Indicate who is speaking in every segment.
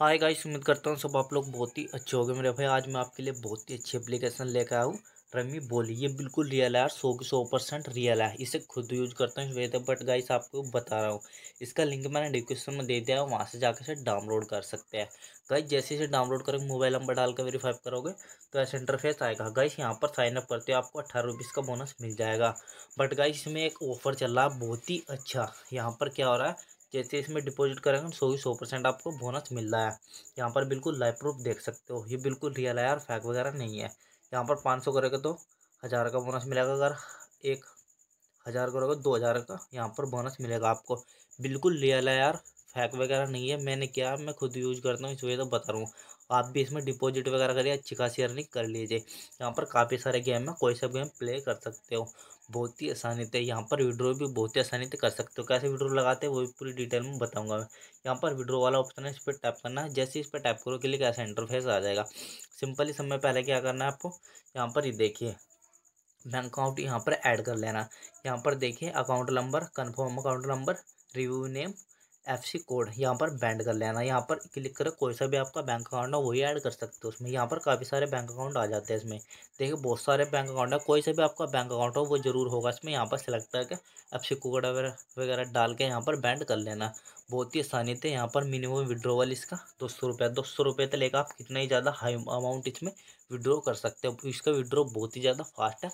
Speaker 1: hi guys उम्मीद करता हूँ सब आप लोग बहुत ही अच्छे होंगे मेरे भाई आज मैं आपके लिए बहुत ही अच्छी एप्लीकेशन लेकर आया हूँ रमी बोली ये बिल्कुल रियल है सौ की सौ परसेंट रियल है इसे खुद यूज करता हूँ वेदर बट गाइस आपको बता रहा हूँ इसका लिंक मैंने डिस्क्रिप्शन में दे दिया है वहाँ से जाकर इसे डाउनलोड कर सकते हैं गाइस जैसे इसे डाउनलोड करोगे मोबाइल नंबर डालकर वेरीफाई करोगे तो ऐसा इंटरफेस आएगा गाइस यहाँ पर साइन अप करते हो आपको अट्ठारह रुपीज़ का बोनस मिल जाएगा बट गाइस इसमें एक ऑफर चल रहा है बहुत ही अच्छा यहाँ पर क्या हो रहा है जैसे इसमें डिपॉजिट करेंगे सौ ही सौ परसेंट आपको बोनस मिल रहा है यहाँ पर बिल्कुल लाइव प्रूफ देख सकते हो ये बिल्कुल रियल है और फैक वगैरह नहीं है यहाँ पर पाँच सौ करेगा तो हज़ार का बोनस मिलेगा अगर एक हज़ार करोगे दो हज़ार का यहाँ पर बोनस मिलेगा आपको बिल्कुल रियल है यार हैक वगैरह नहीं है मैंने क्या मैं खुद यूज़ करता हूँ इस वजह से तो बता रहा हूँ आप भी इसमें डिपॉजिट वगैरह करिए अच्छी खासी अर्निंग कर लीजिए यहाँ पर काफ़ी सारे गेम है कोई सा गेम प्ले कर सकते हो बहुत ही आसानी से यहाँ पर विड्रो भी बहुत ही आसानी से कर सकते हो कैसे विड्रो लगाते हैं वो भी पूरी डिटेल में बताऊंगा मैं यहाँ पर विड्रो वाला ऑप्शन है इस पर टैप करना है जैसे इस पर टैप करो के लिए कैसा इंटरफेस आ जाएगा सिंपली समय पहले क्या करना है आपको यहाँ पर ही देखिए बैंक अकाउंट यहाँ पर ऐड कर लेना यहाँ पर देखिए account number confirm account number review name F C code यहाँ पर बैंड कर लेना यहाँ पर क्लिक करो कोई सा भी आपका बैंक अकाउंट है वही ऐड कर सकते हो उसमें यहाँ पर काफ़ी सारे बैंक अकाउंट आ जाते हैं इसमें देखिए बहुत सारे बैंक अकाउंट है कोई सा भी आपका बैंक अकाउंट हो वो ज़रूर होगा इसमें यहाँ पर सेलेक्ट करके एफ सी कोड वगैरह डाल के यहाँ पर बैंड कर लेना बहुत ही आसानी थे यहाँ पर मिनिमम विड्रोवल इसका दो सौ रुपये दो सौ रुपये तक लेकर आप कितना ही ज़्यादा हाई अमाउंट इसमें विड्रॉ कर सकते हो इसका विड्रॉ बहुत ही ज़्यादा फास्ट है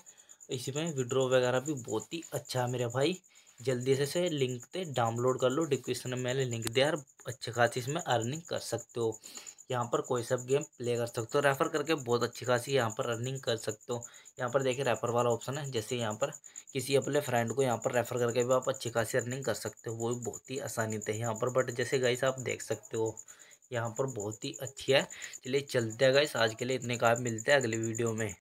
Speaker 1: इसमें विड्रॉ वगैरह भी बहुत ही अच्छा है मेरे भाई जल्दी से से लिंक पे डाउनलोड कर लो डिस्क्रिप्शन में मैंने लिंक दिया और अच्छी खासी इसमें अर्निंग कर सकते हो यहाँ पर कोई सब गेम प्ले कर सकते हो रेफ़र करके बहुत अच्छी खासी यहाँ पर अर्निंग कर सकते हो यहाँ पर देखिए रेफ़र वाला ऑप्शन है जैसे यहाँ पर किसी अपने फ्रेंड को यहाँ पर रेफ़र करके भी आप अच्छी खासी अर्निंग कर सकते हो वो भी बहुत ही आसानी थे यहाँ पर बट जैसे गाइस आप देख सकते हो यहाँ पर बहुत ही अच्छी है चलिए चलते हैं गाइस आज के लिए इतने काम मिलते हैं अगले वीडियो में